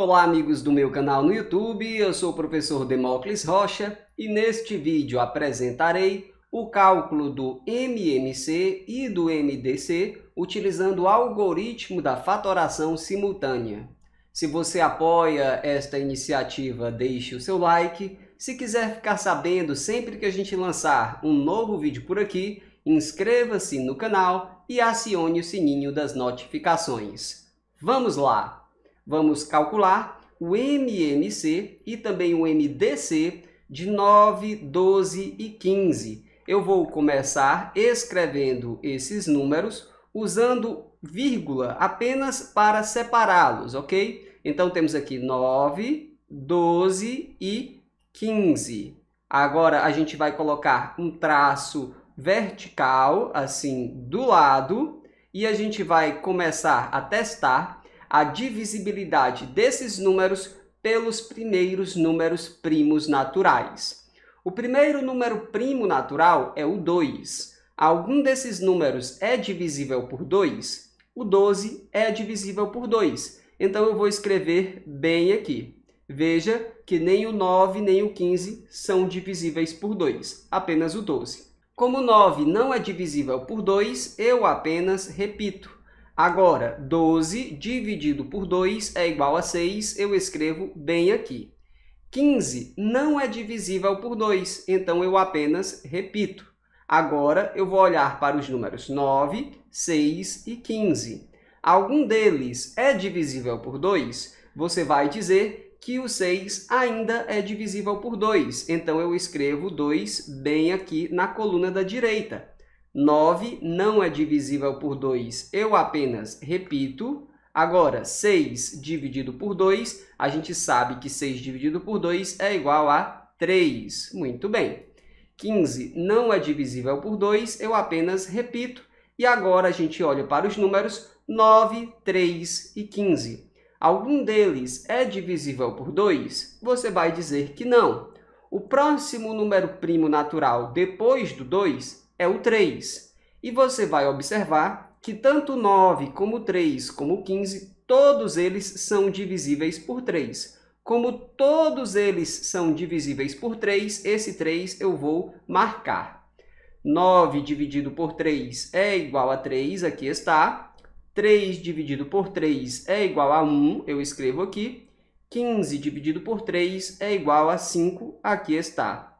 Olá amigos do meu canal no YouTube, eu sou o professor Demócles Rocha e neste vídeo apresentarei o cálculo do MMC e do MDC utilizando o algoritmo da fatoração simultânea. Se você apoia esta iniciativa, deixe o seu like. Se quiser ficar sabendo sempre que a gente lançar um novo vídeo por aqui, inscreva-se no canal e acione o sininho das notificações. Vamos lá! Vamos calcular o MMC e também o MDC de 9, 12 e 15. Eu vou começar escrevendo esses números usando vírgula apenas para separá-los, ok? Então temos aqui 9, 12 e 15. Agora a gente vai colocar um traço vertical, assim, do lado, e a gente vai começar a testar a divisibilidade desses números pelos primeiros números primos naturais. O primeiro número primo natural é o 2. Algum desses números é divisível por 2? O 12 é divisível por 2. Então, eu vou escrever bem aqui. Veja que nem o 9 nem o 15 são divisíveis por 2, apenas o 12. Como 9 não é divisível por 2, eu apenas repito. Agora, 12 dividido por 2 é igual a 6, eu escrevo bem aqui. 15 não é divisível por 2, então eu apenas repito. Agora eu vou olhar para os números 9, 6 e 15. Algum deles é divisível por 2? Você vai dizer que o 6 ainda é divisível por 2, então eu escrevo 2 bem aqui na coluna da direita. 9 não é divisível por 2, eu apenas repito. Agora, 6 dividido por 2, a gente sabe que 6 dividido por 2 é igual a 3. Muito bem. 15 não é divisível por 2, eu apenas repito. E agora a gente olha para os números 9, 3 e 15. Algum deles é divisível por 2? Você vai dizer que não. O próximo número primo natural depois do 2 é o 3. E você vai observar que tanto o 9, como o 3, como o 15, todos eles são divisíveis por 3. Como todos eles são divisíveis por 3, esse 3 eu vou marcar. 9 dividido por 3 é igual a 3, aqui está. 3 dividido por 3 é igual a 1, eu escrevo aqui. 15 dividido por 3 é igual a 5, aqui está.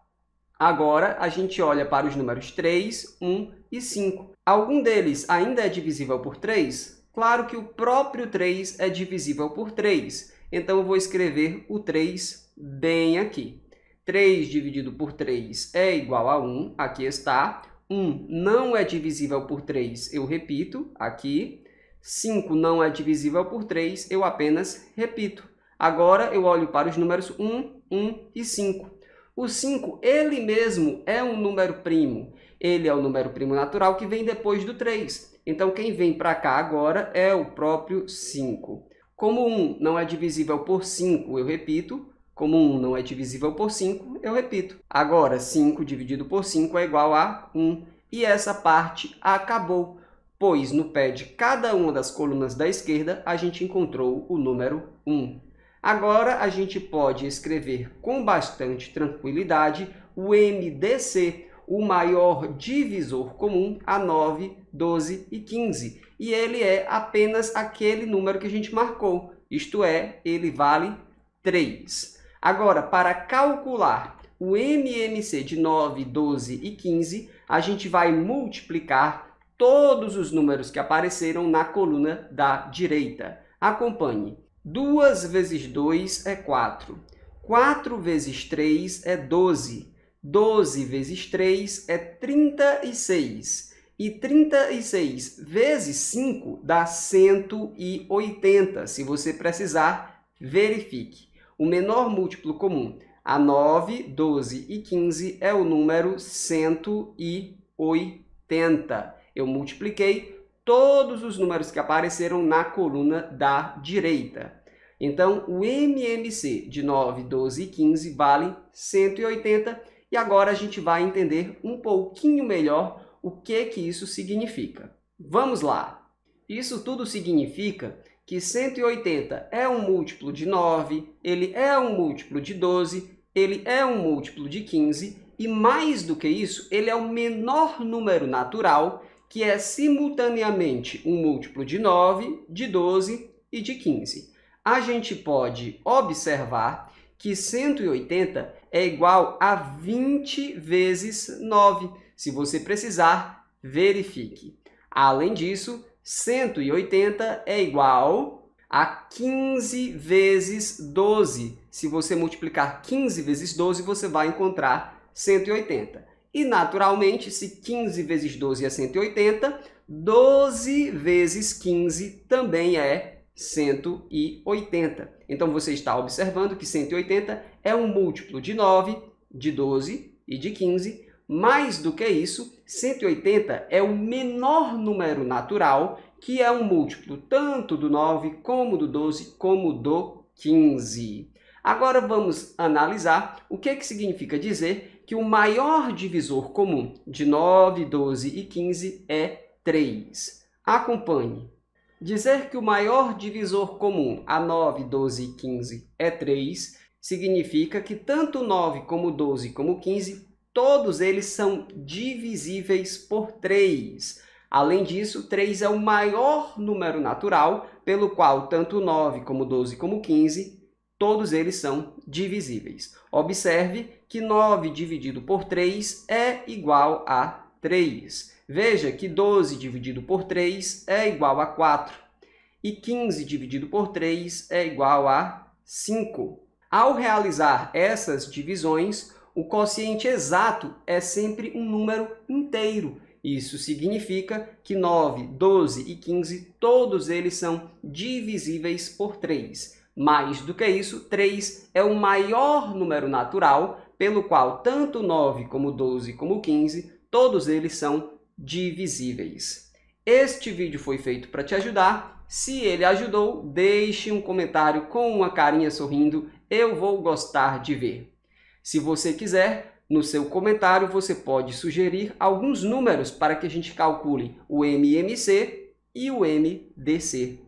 Agora a gente olha para os números 3, 1 e 5. Algum deles ainda é divisível por 3? Claro que o próprio 3 é divisível por 3. Então eu vou escrever o 3 bem aqui. 3 dividido por 3 é igual a 1, aqui está. 1 não é divisível por 3, eu repito, aqui. 5 não é divisível por 3, eu apenas repito. Agora eu olho para os números 1, 1 e 5. O 5, ele mesmo é um número primo. Ele é o número primo natural que vem depois do 3. Então, quem vem para cá agora é o próprio 5. Como 1 um não é divisível por 5, eu repito. Como 1 um não é divisível por 5, eu repito. Agora, 5 dividido por 5 é igual a 1. Um. E essa parte acabou, pois no pé de cada uma das colunas da esquerda a gente encontrou o número 1. Agora a gente pode escrever com bastante tranquilidade o MDC, o maior divisor comum a 9, 12 e 15. E ele é apenas aquele número que a gente marcou, isto é, ele vale 3. Agora, para calcular o MMC de 9, 12 e 15, a gente vai multiplicar todos os números que apareceram na coluna da direita. Acompanhe. 2 vezes 2 é 4. 4 vezes 3 é 12. 12 vezes 3 é 36. E 36 vezes 5 dá 180. Se você precisar, verifique. O menor múltiplo comum a 9, 12 e 15 é o número 180. Eu multipliquei todos os números que apareceram na coluna da direita. Então, o MMC de 9, 12 e 15 vale 180 e agora a gente vai entender um pouquinho melhor o que, que isso significa. Vamos lá! Isso tudo significa que 180 é um múltiplo de 9, ele é um múltiplo de 12, ele é um múltiplo de 15 e mais do que isso, ele é o menor número natural que é simultaneamente um múltiplo de 9, de 12 e de 15. A gente pode observar que 180 é igual a 20 vezes 9. Se você precisar, verifique. Além disso, 180 é igual a 15 vezes 12. Se você multiplicar 15 vezes 12, você vai encontrar 180. E, naturalmente, se 15 vezes 12 é 180, 12 vezes 15 também é 180. Então, você está observando que 180 é um múltiplo de 9, de 12 e de 15. Mais do que isso, 180 é o menor número natural, que é um múltiplo tanto do 9, como do 12, como do 15. Agora, vamos analisar o que, é que significa dizer que o maior divisor comum de 9, 12 e 15 é 3. Acompanhe. Dizer que o maior divisor comum a 9, 12 e 15 é 3 significa que tanto 9 como 12 como 15, todos eles são divisíveis por 3. Além disso, 3 é o maior número natural, pelo qual tanto 9 como 12 como 15 todos eles são divisíveis. Observe que 9 dividido por 3 é igual a 3. Veja que 12 dividido por 3 é igual a 4 e 15 dividido por 3 é igual a 5. Ao realizar essas divisões, o quociente exato é sempre um número inteiro. Isso significa que 9, 12 e 15, todos eles são divisíveis por 3. Mais do que isso, 3 é o maior número natural, pelo qual tanto 9 como 12 como 15, todos eles são divisíveis. Este vídeo foi feito para te ajudar. Se ele ajudou, deixe um comentário com uma carinha sorrindo, eu vou gostar de ver. Se você quiser, no seu comentário, você pode sugerir alguns números para que a gente calcule o MMC e o MDC.